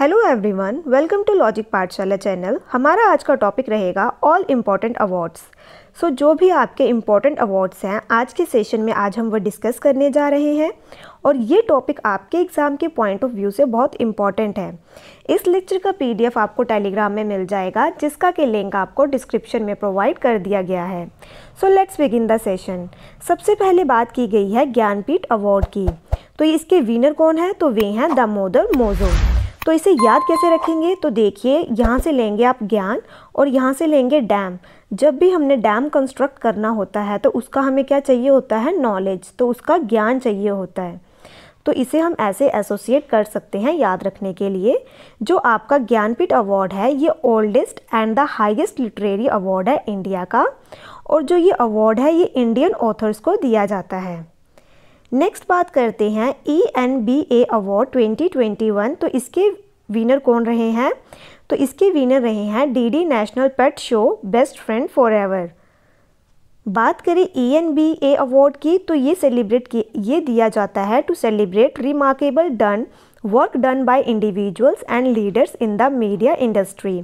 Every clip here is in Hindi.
Hello everyone welcome to logic Pathshala channel हमारा आज का टॉपिक रहेगा ऑल इम्पॉर्टेंट अवार्ड्स सो जो भी आपके इम्पॉर्टेंट अवार्ड्स हैं आज के सेशन में आज हम वो डिस्कस करने जा रहे हैं और ये टॉपिक आपके एग्ज़ाम के पॉइंट ऑफ व्यू से बहुत इम्पॉर्टेंट है इस लेक्चर का पीडीएफ आपको टेलीग्राम में मिल जाएगा जिसका के लिंक आपको डिस्क्रिप्शन में प्रोवाइड कर दिया गया है so let's begin the session सबसे पहले बात की गई है ज्ञानपीठ अवार्ड की तो इसके विनर कौन है तो वे हैं दामोदर मोजो तो इसे याद कैसे रखेंगे तो देखिए यहाँ से लेंगे आप ज्ञान और यहाँ से लेंगे डैम जब भी हमने डैम कंस्ट्रक्ट करना होता है तो उसका हमें क्या चाहिए होता है नॉलेज तो उसका ज्ञान चाहिए होता है तो इसे हम ऐसे एसोसिएट कर सकते हैं याद रखने के लिए जो आपका ज्ञानपीठ अवार्ड है ये oldest and the highest literary award है इंडिया का और जो ये अवार्ड है ये इंडियन ऑथर्स को दिया जाता है नेक्स्ट बात करते हैं E N B A award 2021 तो इसके विनर कौन रहे हैं तो इसके विनर रहे हैं D D national pet show best friend forever एवर बात करें E N B A award की तो ये सेलिब्रेट की ये दिया जाता है to celebrate remarkable done work done by individuals and leaders in the media industry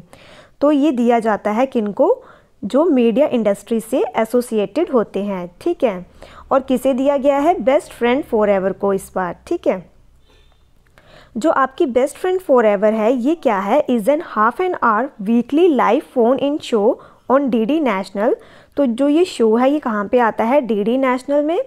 तो ये दिया जाता है किनको जो मीडिया इंडस्ट्री से एसोसिएटेड होते हैं ठीक है और किसे दिया गया है बेस्ट फ्रेंड फॉर एवर को इस बार ठीक है जो आपकी बेस्ट फ्रेंड फॉर एवर है ये क्या है is an half an hour weekly live phone in show on DD national तो जो ये शो है ये कहाँ पे आता है डीडी नेशनल में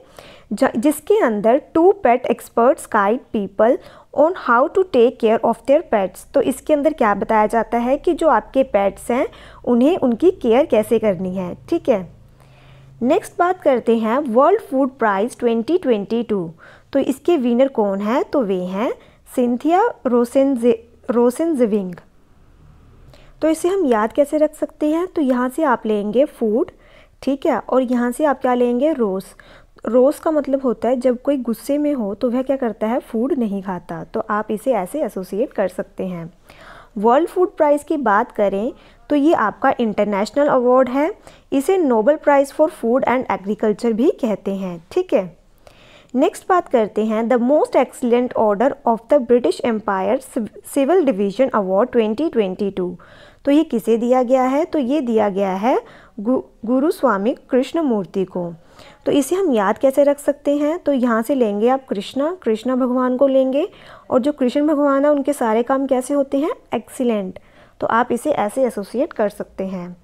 जिसके अंदर two pet experts guide people on how to take care of their pets तो इसके अंदर क्या बताया जाता है कि जो आपके पेट्स हैं उन्हें उनकी केयर कैसे करनी है ठीक है नेक्स्ट बात करते हैं वर्ल्ड फूड प्राइज़ 2022 तो इसके विनर कौन है तो वे हैं सिंथिया रोसेनजे रोसेनजविंग तो इसे हम याद कैसे रख सकते हैं तो यहाँ से आप लेंगे फूड ठीक है और यहाँ से आप क्या लेंगे रोज़ रोज़ का मतलब होता है जब कोई गुस्से में हो तो वह क्या करता है फूड नहीं खाता तो आप इसे ऐसे एसोसिएट कर सकते हैं वर्ल्ड फूड प्राइज़ की बात करें तो ये आपका इंटरनेशनल अवार्ड है इसे Nobel prize for food and agriculture भी कहते हैं ठीक है नेक्स्ट बात करते हैं the most excellent order of the British Empire civil division award 2022 तो ये किसे दिया गया है तो ये दिया गया है गु, गुरु स्वामी कृष्ण मूर्ति को तो इसे हम याद कैसे रख सकते हैं तो यहाँ से लेंगे आप कृष्णा कृष्णा भगवान को लेंगे और जो कृष्ण भगवान है उनके सारे काम कैसे होते हैं एक्सीलेंट तो आप इसे ऐसे एसोसिएट कर सकते हैं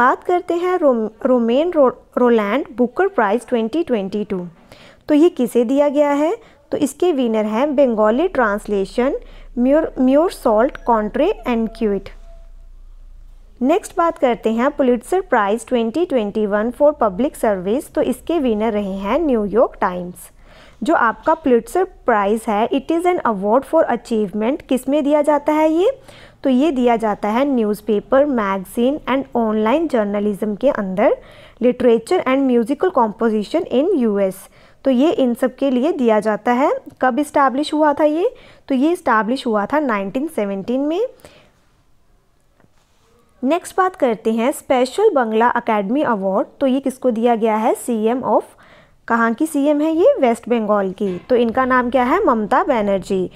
बात करते हैं रो, रोमेन रो, रोलैंड बुकर प्राइज़ 2022 तो ये किसे दिया गया है तो इसके विनर हैं बंगाली ट्रांसलेशन म्योर म्योर सॉल्ट कॉन्ट्रे एंड क्यूट नेक्स्ट बात करते हैं Pulitzer prize 2021 for public service तो इसके विनर रहे हैं न्यूयॉर्क टाइम्स जो आपका पुलिटसर प्राइज़ है it is an award for achievement किस में दिया जाता है ये तो ये दिया जाता है newspaper magazine and online journalism के अंदर literature and musical composition in US तो ये इन सब के लिए दिया जाता है कब इस्टेब्लिश हुआ था ये तो ये इस्टेब्लिश हुआ था 1917 में नेक्स्ट बात करते हैं स्पेशल बंगला अकेडमी अवार्ड तो ये किसको दिया गया है सीएम ऑफ कहाँ की सीएम है ये वेस्ट बंगाल की तो इनका नाम क्या है ममता बनर्जी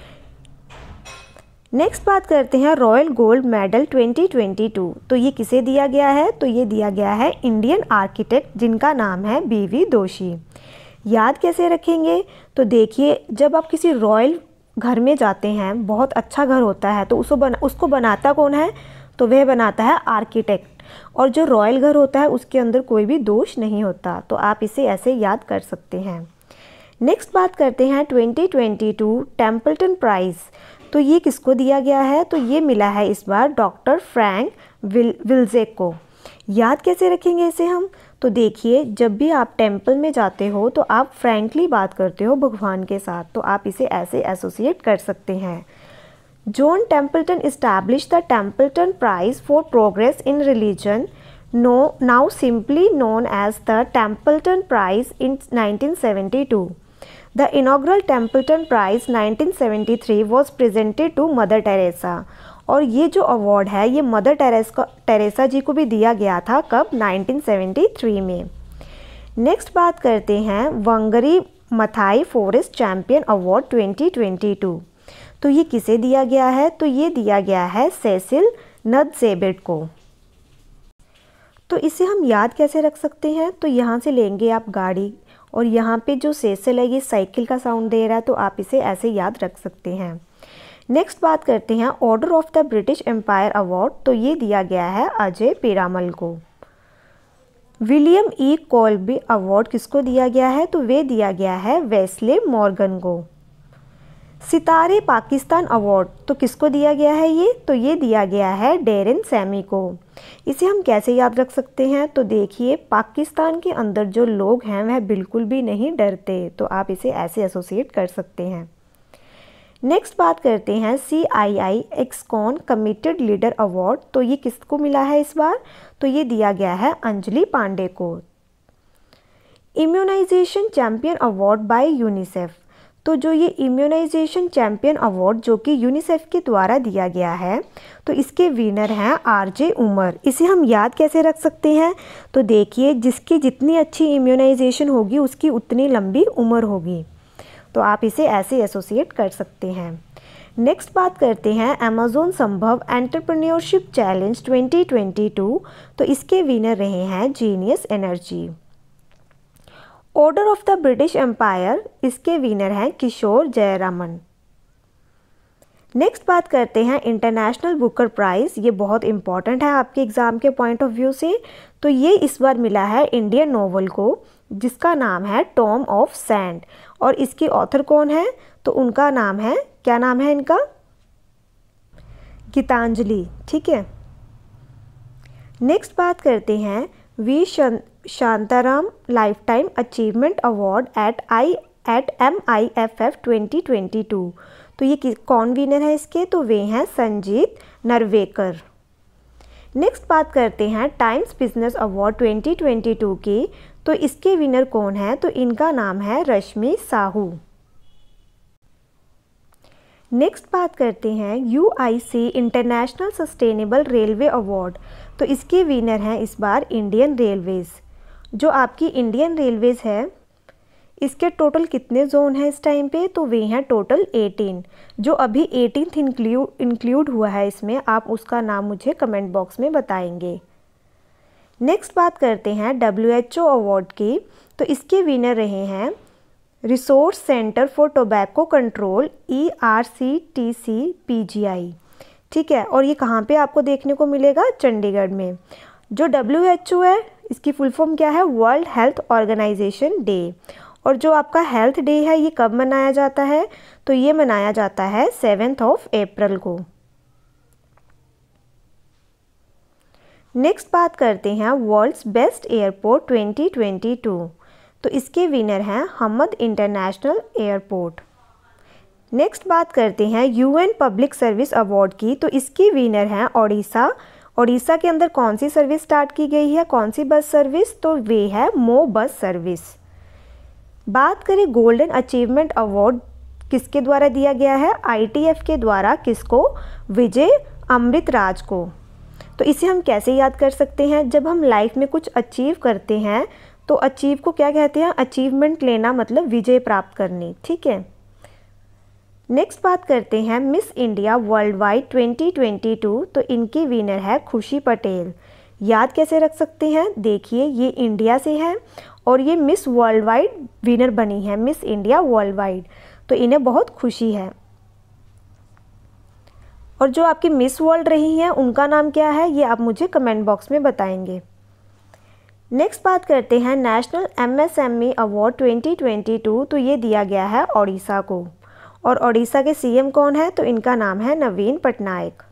नेक्स्ट बात करते हैं रॉयल गोल्ड मेडल 2022 तो ये किसे दिया गया है तो ये दिया गया है इंडियन आर्किटेक्ट जिनका नाम है बीवी दोषी याद कैसे रखेंगे तो देखिए जब आप किसी रॉयल घर में जाते हैं बहुत अच्छा घर होता है तो उसको बना उसको बनाता कौन है तो वह बनाता है आर्किटेक्ट और जो रॉयल घर होता है उसके अंदर कोई भी दोष नहीं होता तो आप इसे ऐसे याद कर सकते हैं नेक्स्ट बात करते हैं 2022 टेम्पल्टन प्राइज़ तो ये किसको दिया गया है तो ये मिला है इस बार डॉक्टर फ्रैंक विल विल्जेक को याद कैसे रखेंगे इसे हम तो देखिए जब भी आप टेम्पल में जाते हो तो आप फ्रैंकली बात करते हो भगवान के साथ तो आप इसे ऐसे एसोसिएट कर सकते हैं John Templeton established the Templeton Prize for Progress in Religion, no, now simply known as the Templeton Prize in 1972. The inaugural Templeton Prize 1973 was presented to Mother Teresa और ये जो अवार्ड है ये मदर टेरेसा टेरेसा जी को भी दिया गया था कब 1973 में नेक्स्ट बात करते हैं Wangari Maathai forest champion award 2022 तो ये किसे दिया गया है तो ये दिया गया है सेसिल नद जेबेट को तो इसे हम याद कैसे रख सकते हैं तो यहाँ से लेंगे आप गाड़ी और यहाँ पे जो सेसिल है ये साइकिल का साउंड दे रहा है तो आप इसे ऐसे याद रख सकते हैं नेक्स्ट बात करते हैं order of the British Empire award तो ये दिया गया है अजय पेरामल को विलियम ई कॉल्बी अवार्ड किसको दिया गया है तो वे दिया गया है वेस्ले मॉर्गन को सितारे पाकिस्तान अवार्ड तो किसको दिया गया है ये तो ये दिया गया है डेरिन सैमी को इसे हम कैसे याद रख सकते हैं तो देखिए पाकिस्तान के अंदर जो लोग हैं वह बिल्कुल भी नहीं डरते तो आप इसे ऐसे एसोसिएट कर सकते हैं नेक्स्ट बात करते हैं C I I Excon committed leader award तो ये किसको मिला है इस बार तो ये दिया गया है अंजलि पांडे को immunisation champion award by UNICEF तो जो ये इम्यूनाइजेशन चैम्पियन अवार्ड जो कि यूनिसेफ के द्वारा दिया गया है तो इसके विनर हैं आरजे उमर इसे हम याद कैसे रख सकते हैं तो देखिए जिसकी जितनी अच्छी इम्यूनाइजेशन होगी उसकी उतनी लंबी उम्र होगी तो आप इसे ऐसे एसोसिएट कर सकते हैं नेक्स्ट बात करते हैं अमेजोन संभव एंटरप्रेन्योरशिप चैलेंज 2022 तो इसके विनर रहे हैं genius energy order of the British Empire इसके विनर हैं किशोर जयरामन नेक्स्ट बात करते हैं इंटरनेशनल बुकर प्राइज़ ये बहुत इंपॉर्टेंट है आपके एग्ज़ाम के पॉइंट ऑफ व्यू से तो ये इस बार मिला है इंडियन नोवेल को जिसका नाम है टॉम ऑफ सैंड और इसकी ऑथर कौन है तो उनका नाम है क्या नाम है इनका गीतांजलि ठीक है नेक्स्ट बात करते हैं V Shantaram lifetime achievement award at I at M I F F twenty twenty two तो ये कौन विनर है इसके तो वे हैं संजीत नरवेकर नेक्स्ट बात करते हैं टाइम्स बिजनेस अवार्ड 2022 की तो इसके विनर कौन है तो इनका नाम है रश्मि साहू नेक्स्ट बात करते हैं U I C international sustainable railway award तो इसके विनर हैं इस बार इंडियन रेलवेज़ जो आपकी इंडियन रेलवेज़ है इसके टोटल कितने जोन हैं इस टाइम पे तो वे हैं टोटल 18 जो अभी एटीनथ इंक्लू इंक्लूड हुआ है इसमें आप उसका नाम मुझे कमेंट बॉक्स में बताएंगे नेक्स्ट बात करते हैं डब्ल्यू एच ओ अवार्ड की तो इसके विनर रहे हैं resource centre for tobacco control E R C T C P G I ठीक है और ये कहाँ पे आपको देखने को मिलेगा चंडीगढ़ में जो डब्ल्यू एच ओ है इसकी फुल फॉर्म क्या है वर्ल्ड हेल्थ ऑर्गेनाइजेशन डे और जो आपका हेल्थ डे है ये कब मनाया जाता है तो ये मनाया जाता है सेवेंथ ऑफ अप्रैल को नेक्स्ट बात करते हैं वर्ल्ड्स बेस्ट एयरपोर्ट 2022 तो इसके विनर हैं हमद इंटरनेशनल एयरपोर्ट नेक्स्ट बात करते हैं यूएन पब्लिक सर्विस अवार्ड की तो इसके विनर हैं ओडिशा उड़ीसा के अंदर कौन सी सर्विस स्टार्ट की गई है कौन सी बस सर्विस तो वे है मो बस सर्विस बात करें गोल्डन अचीवमेंट अवार्ड किसके द्वारा दिया गया है आई के द्वारा किसको विजय अमृत राज को तो इसे हम कैसे याद कर सकते हैं जब हम लाइफ में कुछ अचीव करते हैं तो अचीव को क्या कहते हैं अचीवमेंट लेना मतलब विजय प्राप्त करनी ठीक है नेक्स्ट बात करते हैं Miss India worldwide twenty तो इनकी विनर है खुशी पटेल याद कैसे रख सकते हैं देखिए ये इंडिया से है और ये मिस वर्ल्ड वाइड विनर बनी है मिस इंडिया वर्ल्ड वाइड तो इन्हें बहुत खुशी है और जो आपकी मिस वर्ल्ड रही हैं उनका नाम क्या है ये आप मुझे कमेंट बॉक्स में बताएंगे नेक्स्ट बात करते हैं नेशनल एमएसएमई अवार्ड 2022 तो ये दिया गया है ओडिशा को और ओडिशा के सीएम कौन है तो इनका नाम है नवीन पटनायक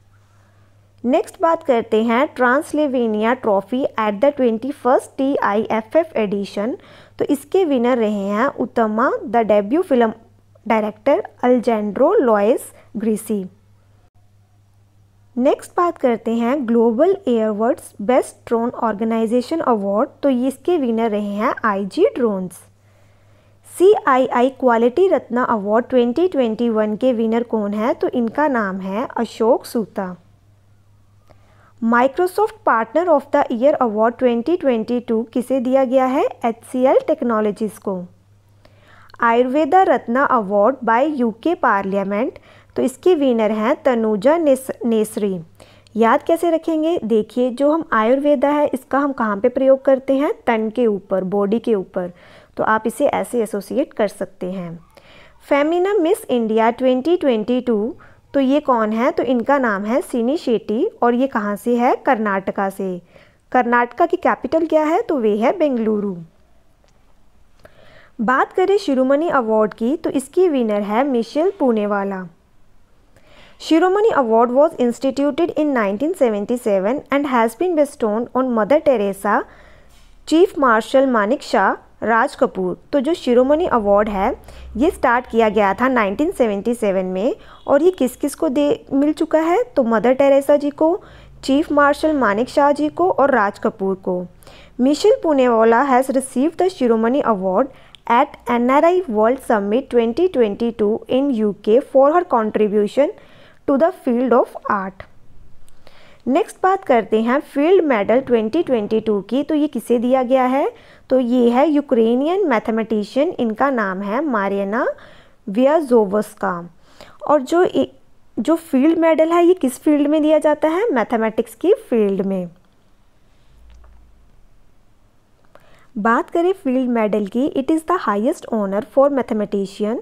नेक्स्ट बात करते हैं Transylvania trophy at the twenty first T I F F edition तो इसके विनर रहे हैं Utama the debut film director Alejandro Loayza Grisi next बात करते हैं global Airwards best drone organisation award तो इसके विनर रहे हैं IG drones I quality Ratna award 2021 के विनर कौन है तो इनका नाम है Ashok Suta Microsoft partner of the year award 2022 किसे दिया गया है एच सी एल टेक्नोलॉजीज़ को Ayurveda Ratna award by UK parliament तो इसके विनर हैं तनुजा नेस, नेसरी याद कैसे रखेंगे देखिए जो हम आयुर्वेदा है इसका हम कहाँ पे प्रयोग करते हैं तन के ऊपर बॉडी के ऊपर तो आप इसे ऐसे एसोसिएट कर सकते हैं फेमिना मिस इंडिया 2022 तो ये कौन है तो इनका नाम है सीनी शेट्टी और ये कहाँ से है कर्नाटका से कर्नाटका की कैपिटल क्या है तो वे है बेंगलुरु बात करें शिरोमणि अवार्ड की तो इसकी विनर है Michelle Poonawalla Shiromani award was instituted in 1977 and has been bestowed on Mother Teresa chief marshal Manik Shah Raj Kapoor तो जो शिरोमणि अवार्ड है ये स्टार्ट किया गया था 1977 में और ये किस किस को दे मिल चुका है तो मदर टेरेसा जी को चीफ मार्शल मानिक शाह जी को और राज कपूर को Michelle Poonawalla has receive the Shiromani award at an at NRI World Summit 2022 U K for her contribution to the field of art next बात करते हैं फील्ड मेडल 2022 की तो ये किसे दिया गया है तो ये है यूक्रेनियन मैथमेटिशियन इनका नाम है मारियाना वियाजोवस्का और जो जो फील्ड मेडल है ये किस फील्ड में दिया जाता है मैथमेटिक्स की फील्ड में बात करें फील्ड मेडल की it is the highest honour for mathematician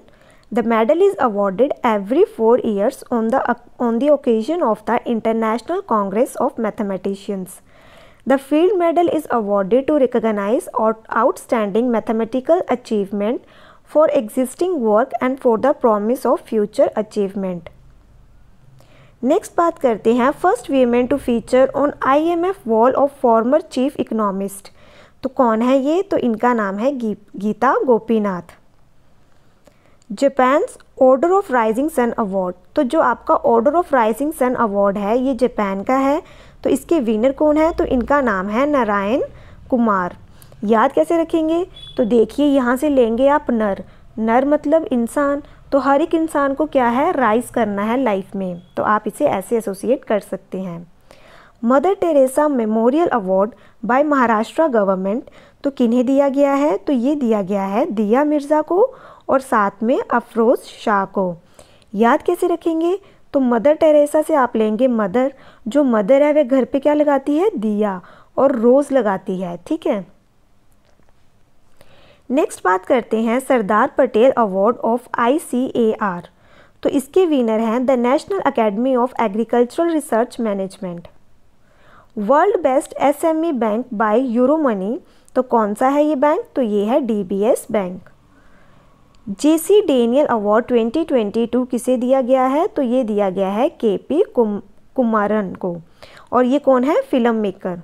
The medal is awarded every 4 years on the, on the occasion of the International Congress of Mathematicians. The Field Medal is awarded to recognize outstanding mathematical achievement for existing work and for the promise of future achievement. Next बात करते हैं first women to feature on IMF wall of former chief economist. To कौन है ये तो इनका नाम है गी, Geeta Gopinath. Japan's order of rising sun award तो जो आपका order of rising sun award है ये जापान का है तो इसके विनर कौन है तो इनका नाम है नारायण कुमार याद कैसे रखेंगे तो देखिए यहाँ से लेंगे आप नर नर मतलब इंसान तो हर एक इंसान को क्या है राइज करना है लाइफ में तो आप इसे ऐसे एसोसिएट कर सकते हैं Mother Teresa memorial award by Maharashtra government तो किन्हें दिया गया है तो ये दिया गया है दिया मिर्ज़ा को और साथ में अफरोज़ शाह को याद कैसे रखेंगे तो मदर टेरेसा से आप लेंगे मदर जो मदर है वह घर पे क्या लगाती है दिया और रोज़ लगाती है ठीक है नेक्स्ट बात करते हैं Sardar Patel award of ICAR तो इसके विनर हैं the national academy of agricultural research management world best SME bank by Euromoney तो कौन सा है ये बैंक तो ये है DBS bank JC Daniel award 2022 किसे दिया गया है तो ये दिया गया है के पी कुम, कुमारन को और ये कौन है filmmaker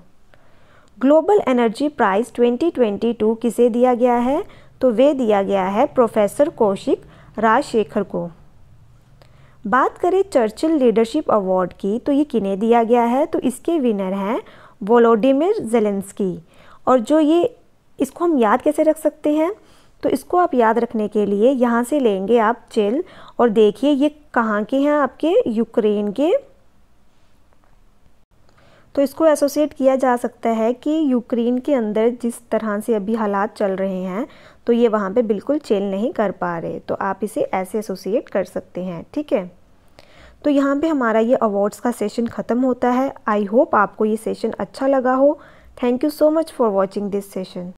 global energy prize 2022 किसे दिया गया है तो वे दिया गया है प्रोफेसर कौशिक राजशेखर को बात करें चर्चिल लीडरशिप अवार्ड की तो ये किन्हें दिया गया है तो इसके विनर हैं वोलोडिमिर जेलेंस्की और जो ये इसको हम याद कैसे रख सकते हैं तो इसको आप याद रखने के लिए यहाँ से लेंगे आप चेल और देखिए ये कहाँ के हैं आपके यूक्रेन के तो इसको एसोसिएट किया जा सकता है कि यूक्रेन के अंदर जिस तरह से अभी हालात चल रहे हैं तो ये वहाँ पे बिल्कुल चेल नहीं कर पा रहे तो आप इसे ऐसे एसोसिएट कर सकते हैं ठीक है तो यहाँ पे हमारा ये अवार्ड्स का सेशन ख़त्म होता है आई होप आपको ये सेशन अच्छा लगा हो thank you so much for watching this session